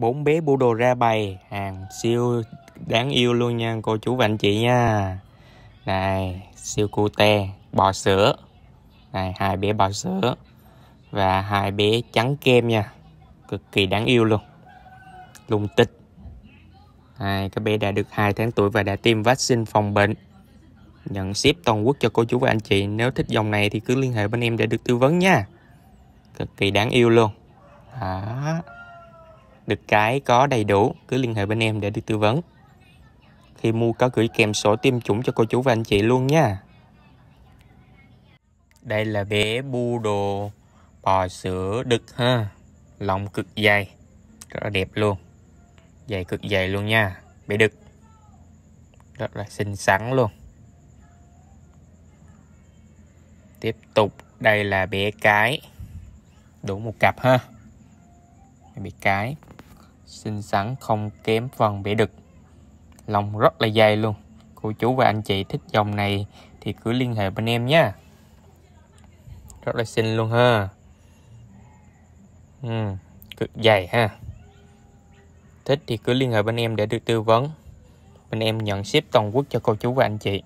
bốn bé bộ đồ ra bày hàng siêu đáng yêu luôn nha cô chú và anh chị nha này siêu cute bò sữa này hai bé bò sữa và hai bé trắng kem nha cực kỳ đáng yêu luôn lung tích này các bé đã được 2 tháng tuổi và đã tiêm vaccine phòng bệnh nhận ship toàn quốc cho cô chú và anh chị nếu thích dòng này thì cứ liên hệ bên em để được tư vấn nha cực kỳ đáng yêu luôn đó à được cái có đầy đủ cứ liên hệ bên em để được tư vấn khi mua có gửi kèm sổ tiêm chủng cho cô chú và anh chị luôn nha đây là bé bu đồ bò sữa đực ha lông cực dài rất là đẹp luôn dày cực dày luôn nha bé đực rất là xinh xắn luôn tiếp tục đây là bé cái đủ một cặp ha bị cái xinh xắn không kém phần bể đực lòng rất là dày luôn cô chú và anh chị thích dòng này thì cứ liên hệ bên em nhé rất là xinh luôn ha ừ, cực dày ha thích thì cứ liên hệ bên em để được tư vấn bên em nhận ship toàn quốc cho cô chú và anh chị